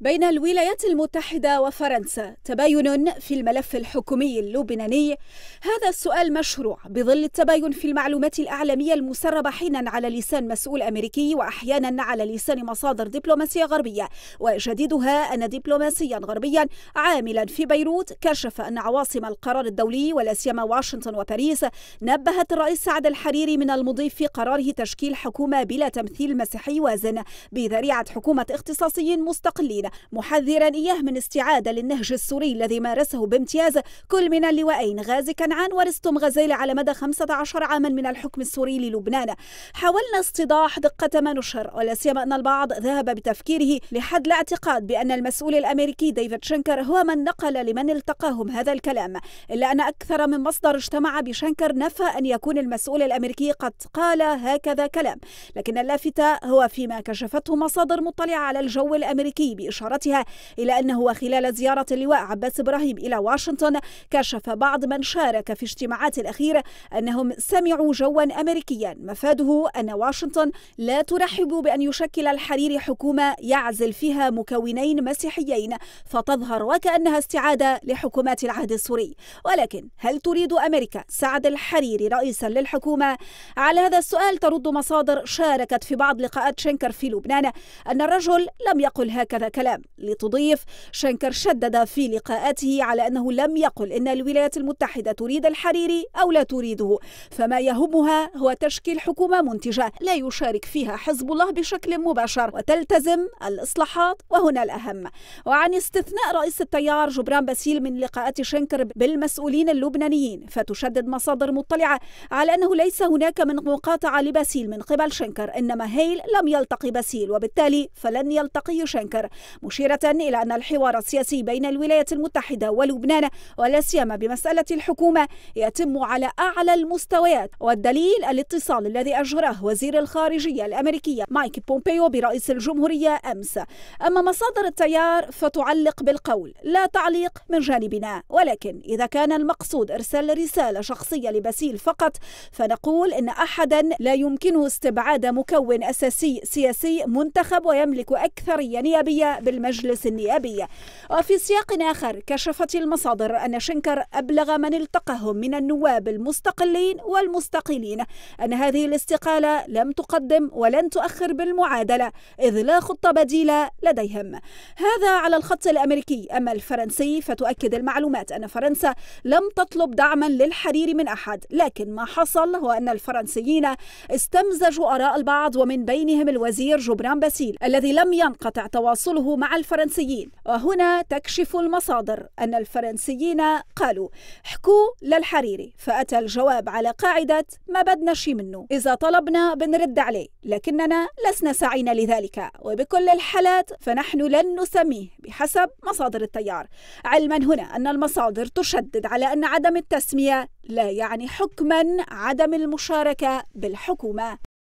بين الولايات المتحدة وفرنسا تباين في الملف الحكومي اللبناني هذا السؤال مشروع بظل التباين في المعلومات الأعلامية المسربة حينا على لسان مسؤول أمريكي وأحيانا على لسان مصادر دبلوماسية غربية وجديدها أن دبلوماسيا غربيا عاملا في بيروت كشف أن عواصم القرار الدولي ولا سيما واشنطن وباريس نبهت الرئيس سعد الحريري من المضيف في قراره تشكيل حكومة بلا تمثيل مسيحي وازن بذريعة حكومة اختصاصيين مستقلين محذرا إياه من استعادة للنهج السوري الذي مارسه بامتياز كل من اللواءين غازي كنعان ورستم غزيل على مدى 15 عاما من الحكم السوري للبنان حاولنا استيضاح دقة ما نشر ولا سيما أن البعض ذهب بتفكيره لحد الاعتقاد بأن المسؤول الأمريكي ديفيد شنكر هو من نقل لمن التقاهم هذا الكلام إلا أن أكثر من مصدر اجتمع بشنكر نفى أن يكون المسؤول الأمريكي قد قال هكذا كلام لكن اللافتة هو فيما كشفته مصادر مطلعة على الجو الأمريكي بإشارة إشارتها إلى أنه خلال زيارة اللواء عباس إبراهيم إلى واشنطن كشف بعض من شارك في اجتماعات الأخيرة أنهم سمعوا جوا أمريكيا مفاده أن واشنطن لا ترحب بأن يشكل الحريري حكومة يعزل فيها مكونين مسيحيين فتظهر وكأنها استعادة لحكومات العهد السوري ولكن هل تريد أمريكا سعد الحريري رئيسا للحكومة؟ على هذا السؤال ترد مصادر شاركت في بعض لقاءات شنكر في لبنان أن الرجل لم يقل هكذا كلام السلام لتضيف شنكر شدد في لقاءاته على أنه لم يقل إن الولايات المتحدة تريد الحريري أو لا تريده فما يهمها هو تشكيل حكومة منتجة لا يشارك فيها حزب الله بشكل مباشر وتلتزم الإصلاحات وهنا الأهم وعن استثناء رئيس التيار جبران باسيل من لقاءات شنكر بالمسؤولين اللبنانيين فتشدد مصادر مطلعة على أنه ليس هناك من مقاطعة لباسيل من قبل شنكر إنما هيل لم يلتقي باسيل وبالتالي فلن يلتقي شنكر مشيرة إلى أن الحوار السياسي بين الولايات المتحدة ولبنان ولا سيما بمسألة الحكومة يتم على أعلى المستويات والدليل الاتصال الذي أجراه وزير الخارجية الأمريكية مايك بومبيو برئيس الجمهورية أمس أما مصادر التيار فتعلق بالقول لا تعليق من جانبنا ولكن إذا كان المقصود إرسال رسالة شخصية لباسيل فقط فنقول إن أحدا لا يمكنه استبعاد مكون أساسي سياسي منتخب ويملك أكثرية نيابية بالمجلس النيابي وفي سياق آخر كشفت المصادر أن شنكر أبلغ من التقاهم من النواب المستقلين والمستقيلين أن هذه الاستقالة لم تقدم ولن تؤخر بالمعادلة إذ لا خطة بديلة لديهم هذا على الخط الأمريكي أما الفرنسي فتؤكد المعلومات أن فرنسا لم تطلب دعما للحرير من أحد لكن ما حصل هو أن الفرنسيين استمزجوا آراء البعض ومن بينهم الوزير جبران باسيل الذي لم ينقطع تواصله مع الفرنسيين وهنا تكشف المصادر أن الفرنسيين قالوا احكوا للحريري فأتى الجواب على قاعدة ما بدنا شي منه إذا طلبنا بنرد عليه لكننا لسنا سعينا لذلك وبكل الحالات فنحن لن نسميه بحسب مصادر التيار علما هنا أن المصادر تشدد على أن عدم التسمية لا يعني حكما عدم المشاركة بالحكومة